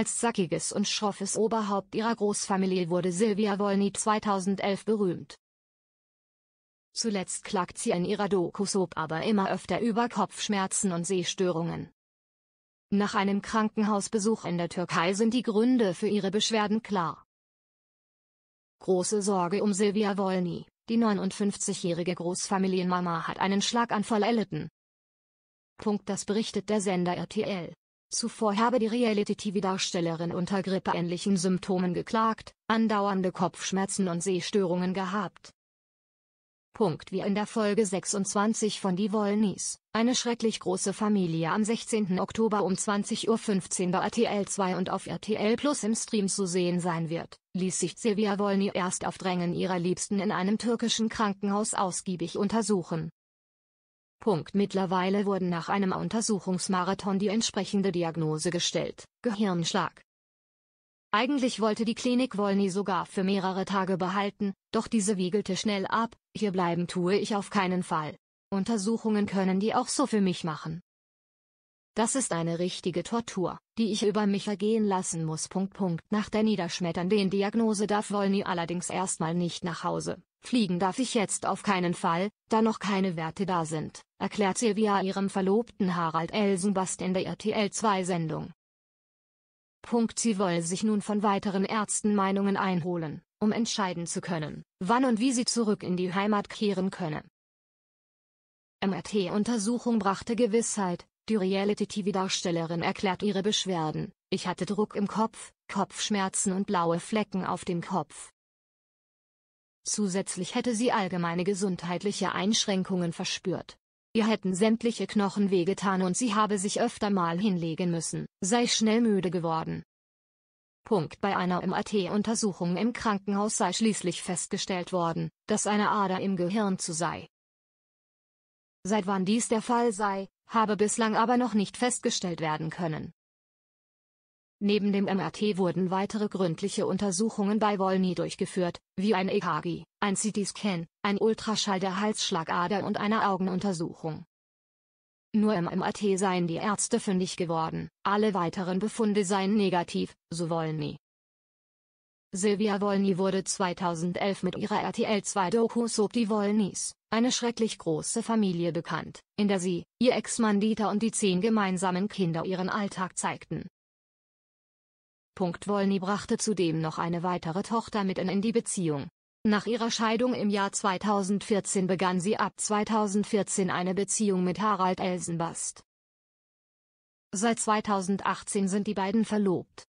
Als sackiges und schroffes Oberhaupt ihrer Großfamilie wurde Silvia Wolny 2011 berühmt. Zuletzt klagt sie in ihrer Dokusop aber immer öfter über Kopfschmerzen und Sehstörungen. Nach einem Krankenhausbesuch in der Türkei sind die Gründe für ihre Beschwerden klar. Große Sorge um Silvia Wolny, die 59-jährige Großfamilienmama hat einen Schlaganfall erlitten. Punkt das berichtet der Sender RTL. Zuvor habe die Reality-TV-Darstellerin unter grippeähnlichen Symptomen geklagt, andauernde Kopfschmerzen und Sehstörungen gehabt. Punkt wie in der Folge 26 von Die Wollnies, eine schrecklich große Familie am 16. Oktober um 20.15 Uhr bei RTL 2 und auf RTL Plus im Stream zu sehen sein wird, ließ sich Silvia Wollny erst auf Drängen ihrer Liebsten in einem türkischen Krankenhaus ausgiebig untersuchen. Punkt. Mittlerweile wurden nach einem Untersuchungsmarathon die entsprechende Diagnose gestellt, Gehirnschlag. Eigentlich wollte die Klinik Wolny sogar für mehrere Tage behalten, doch diese wiegelte schnell ab, hier bleiben tue ich auf keinen Fall. Untersuchungen können die auch so für mich machen. Das ist eine richtige Tortur, die ich über mich ergehen lassen muss. Punkt, Punkt. Nach der niederschmetternden Diagnose darf Wolny allerdings erstmal nicht nach Hause. Fliegen darf ich jetzt auf keinen Fall, da noch keine Werte da sind, erklärt Silvia ihrem Verlobten Harald Elsenbast in der RTL2-Sendung. sie wolle sich nun von weiteren Ärzten Meinungen einholen, um entscheiden zu können, wann und wie sie zurück in die Heimat kehren könne. MRT-Untersuchung brachte Gewissheit, die Reality-TV-Darstellerin erklärt ihre Beschwerden, ich hatte Druck im Kopf, Kopfschmerzen und blaue Flecken auf dem Kopf. Zusätzlich hätte sie allgemeine gesundheitliche Einschränkungen verspürt. Ihr hätten sämtliche Knochen wehgetan und sie habe sich öfter mal hinlegen müssen, sei schnell müde geworden. Punkt. Bei einer mat untersuchung im Krankenhaus sei schließlich festgestellt worden, dass eine Ader im Gehirn zu sei. Seit wann dies der Fall sei, habe bislang aber noch nicht festgestellt werden können. Neben dem MRT wurden weitere gründliche Untersuchungen bei Wolny durchgeführt, wie ein EKG, ein CT-Scan, ein Ultraschall der Halsschlagader und eine Augenuntersuchung. Nur im MRT seien die Ärzte fündig geworden, alle weiteren Befunde seien negativ, so Wolny. Silvia Wolny wurde 2011 mit ihrer RTL2-Doku Soap die Wolnys, eine schrecklich große Familie bekannt, in der sie, ihr Ex-Mann Dieter und die zehn gemeinsamen Kinder ihren Alltag zeigten. Wolny brachte zudem noch eine weitere Tochter mit in die Beziehung. Nach ihrer Scheidung im Jahr 2014 begann sie ab 2014 eine Beziehung mit Harald Elsenbast. Seit 2018 sind die beiden verlobt.